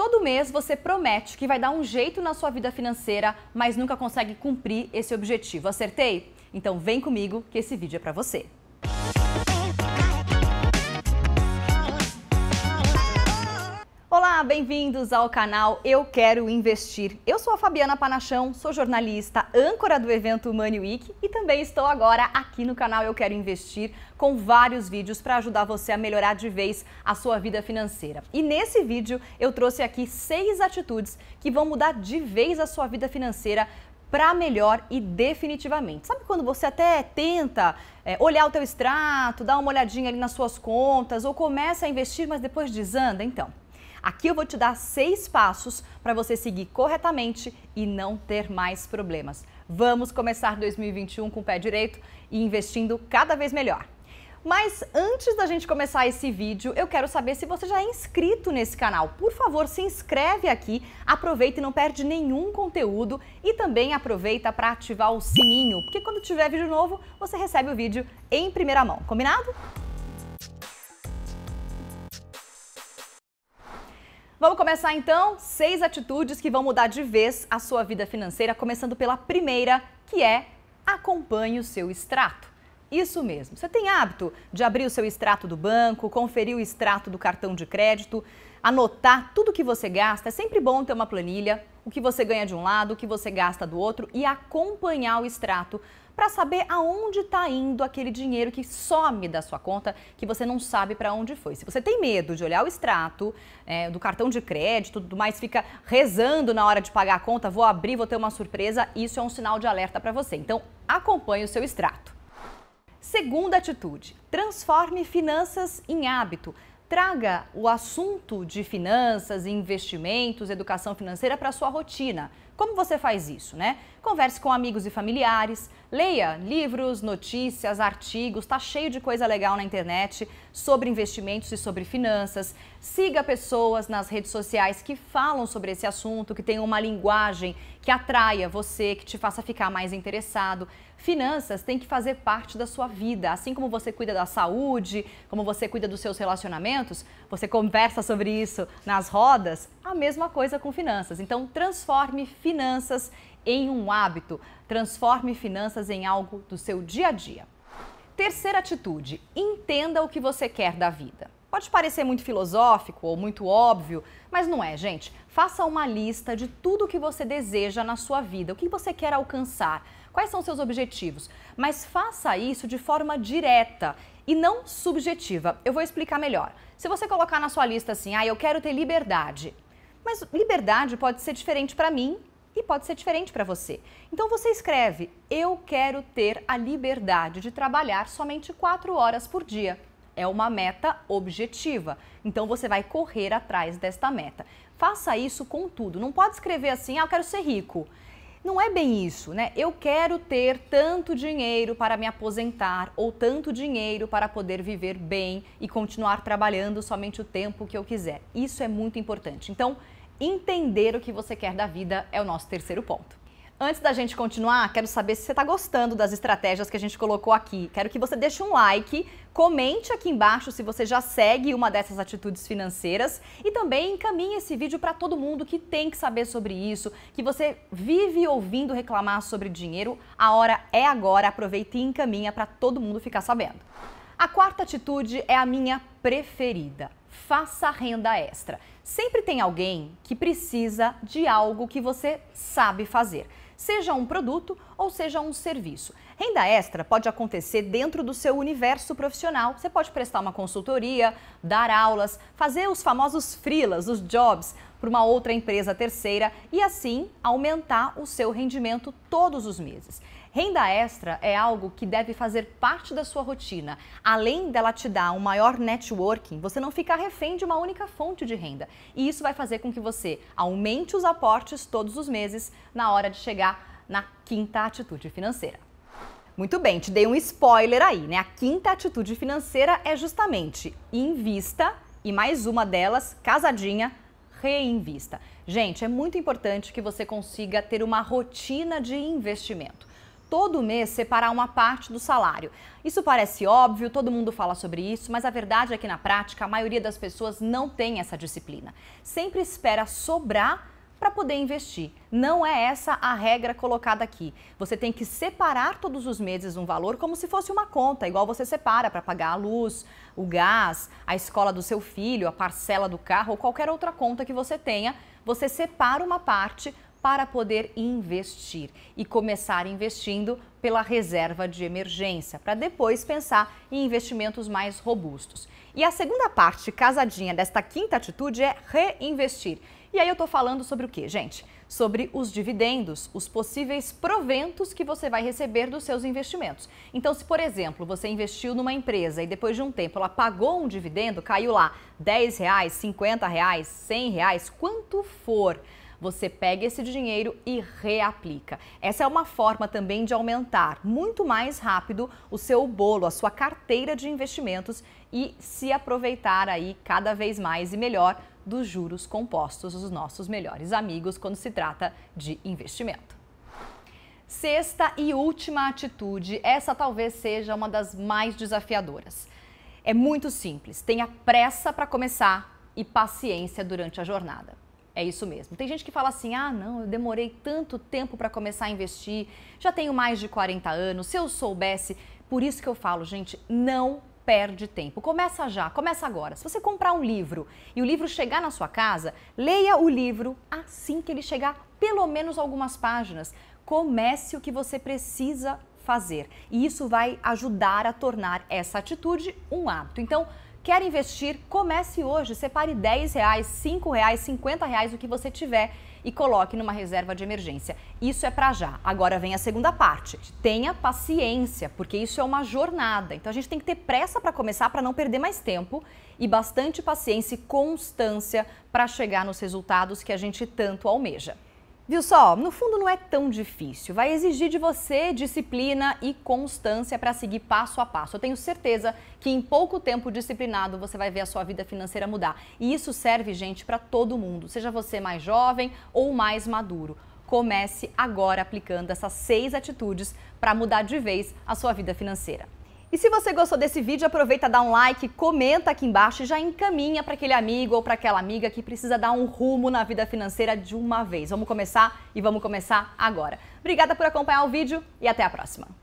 Todo mês você promete que vai dar um jeito na sua vida financeira, mas nunca consegue cumprir esse objetivo. Acertei? Então vem comigo que esse vídeo é para você. Olá, bem-vindos ao canal Eu Quero Investir. Eu sou a Fabiana Panachão, sou jornalista, âncora do evento Money Week e também estou agora aqui no canal Eu Quero Investir com vários vídeos para ajudar você a melhorar de vez a sua vida financeira. E nesse vídeo eu trouxe aqui seis atitudes que vão mudar de vez a sua vida financeira para melhor e definitivamente. Sabe quando você até tenta é, olhar o teu extrato, dar uma olhadinha ali nas suas contas ou começa a investir, mas depois desanda? Então, Aqui eu vou te dar seis passos para você seguir corretamente e não ter mais problemas. Vamos começar 2021 com o pé direito e investindo cada vez melhor. Mas antes da gente começar esse vídeo, eu quero saber se você já é inscrito nesse canal. Por favor, se inscreve aqui, aproveita e não perde nenhum conteúdo e também aproveita para ativar o sininho, porque quando tiver vídeo novo, você recebe o vídeo em primeira mão. Combinado? Vamos começar então? Seis atitudes que vão mudar de vez a sua vida financeira, começando pela primeira, que é acompanhe o seu extrato. Isso mesmo. Você tem hábito de abrir o seu extrato do banco, conferir o extrato do cartão de crédito, anotar tudo que você gasta. É sempre bom ter uma planilha, o que você ganha de um lado, o que você gasta do outro e acompanhar o extrato para saber aonde está indo aquele dinheiro que some da sua conta, que você não sabe para onde foi. Se você tem medo de olhar o extrato é, do cartão de crédito, tudo mais, fica rezando na hora de pagar a conta, vou abrir, vou ter uma surpresa, isso é um sinal de alerta para você. Então, acompanhe o seu extrato. Segunda atitude: transforme finanças em hábito traga o assunto de finanças, investimentos, educação financeira para a sua rotina. Como você faz isso, né? Converse com amigos e familiares, leia livros, notícias, artigos, tá cheio de coisa legal na internet sobre investimentos e sobre finanças. Siga pessoas nas redes sociais que falam sobre esse assunto, que tenham uma linguagem que atraia você, que te faça ficar mais interessado. Finanças tem que fazer parte da sua vida, assim como você cuida da saúde, como você cuida dos seus relacionamentos, você conversa sobre isso nas rodas, a mesma coisa com finanças. Então transforme finanças em um hábito. Transforme finanças em algo do seu dia a dia. Terceira atitude: entenda o que você quer da vida. Pode parecer muito filosófico ou muito óbvio, mas não é, gente. Faça uma lista de tudo o que você deseja na sua vida, o que você quer alcançar, quais são seus objetivos. Mas faça isso de forma direta e não subjetiva. Eu vou explicar melhor. Se você colocar na sua lista assim, ah, eu quero ter liberdade. Mas liberdade pode ser diferente para mim e pode ser diferente para você. Então você escreve: Eu quero ter a liberdade de trabalhar somente quatro horas por dia. É uma meta objetiva. Então você vai correr atrás desta meta. Faça isso com tudo. Não pode escrever assim: ah, eu quero ser rico. Não é bem isso, né? Eu quero ter tanto dinheiro para me aposentar ou tanto dinheiro para poder viver bem e continuar trabalhando somente o tempo que eu quiser. Isso é muito importante. Então, entender o que você quer da vida é o nosso terceiro ponto. Antes da gente continuar, quero saber se você está gostando das estratégias que a gente colocou aqui. Quero que você deixe um like, comente aqui embaixo se você já segue uma dessas atitudes financeiras e também encaminhe esse vídeo para todo mundo que tem que saber sobre isso, que você vive ouvindo reclamar sobre dinheiro. A hora é agora, aproveita e encaminha para todo mundo ficar sabendo. A quarta atitude é a minha preferida. Faça renda extra. Sempre tem alguém que precisa de algo que você sabe fazer, seja um produto ou seja, um serviço. Renda extra pode acontecer dentro do seu universo profissional. Você pode prestar uma consultoria, dar aulas, fazer os famosos freelas, os jobs, para uma outra empresa terceira e assim aumentar o seu rendimento todos os meses. Renda extra é algo que deve fazer parte da sua rotina. Além dela te dar um maior networking, você não fica refém de uma única fonte de renda. E isso vai fazer com que você aumente os aportes todos os meses na hora de chegar na quinta atitude financeira. Muito bem, te dei um spoiler aí, né? A quinta atitude financeira é justamente invista e mais uma delas, casadinha, reinvista. Gente, é muito importante que você consiga ter uma rotina de investimento todo mês separar uma parte do salário. Isso parece óbvio, todo mundo fala sobre isso, mas a verdade é que na prática a maioria das pessoas não tem essa disciplina. Sempre espera sobrar para poder investir. Não é essa a regra colocada aqui. Você tem que separar todos os meses um valor como se fosse uma conta, igual você separa para pagar a luz, o gás, a escola do seu filho, a parcela do carro ou qualquer outra conta que você tenha. Você separa uma parte para poder investir e começar investindo pela reserva de emergência, para depois pensar em investimentos mais robustos. E a segunda parte, casadinha desta quinta atitude, é reinvestir. E aí eu estou falando sobre o que, gente? Sobre os dividendos, os possíveis proventos que você vai receber dos seus investimentos. Então, se, por exemplo, você investiu numa empresa e depois de um tempo ela pagou um dividendo, caiu lá 10 reais, 50 reais, 100 reais, quanto for você pega esse dinheiro e reaplica. Essa é uma forma também de aumentar muito mais rápido o seu bolo, a sua carteira de investimentos e se aproveitar aí cada vez mais e melhor dos juros compostos dos nossos melhores amigos quando se trata de investimento. Sexta e última atitude, essa talvez seja uma das mais desafiadoras. É muito simples, tenha pressa para começar e paciência durante a jornada. É isso mesmo. Tem gente que fala assim: ah, não, eu demorei tanto tempo para começar a investir, já tenho mais de 40 anos, se eu soubesse. Por isso que eu falo, gente, não perde tempo. Começa já, começa agora. Se você comprar um livro e o livro chegar na sua casa, leia o livro assim que ele chegar, pelo menos algumas páginas. Comece o que você precisa fazer. E isso vai ajudar a tornar essa atitude um hábito. Então, Quer investir? Comece hoje. Separe 10 reais, 5 reais, 50 reais, o que você tiver e coloque numa reserva de emergência. Isso é para já. Agora vem a segunda parte. Tenha paciência, porque isso é uma jornada. Então a gente tem que ter pressa para começar, para não perder mais tempo e bastante paciência e constância para chegar nos resultados que a gente tanto almeja. Viu só? No fundo não é tão difícil. Vai exigir de você disciplina e constância para seguir passo a passo. Eu tenho certeza que em pouco tempo disciplinado você vai ver a sua vida financeira mudar. E isso serve, gente, para todo mundo, seja você mais jovem ou mais maduro. Comece agora aplicando essas seis atitudes para mudar de vez a sua vida financeira. E se você gostou desse vídeo, aproveita, dá um like, comenta aqui embaixo e já encaminha para aquele amigo ou para aquela amiga que precisa dar um rumo na vida financeira de uma vez. Vamos começar e vamos começar agora. Obrigada por acompanhar o vídeo e até a próxima.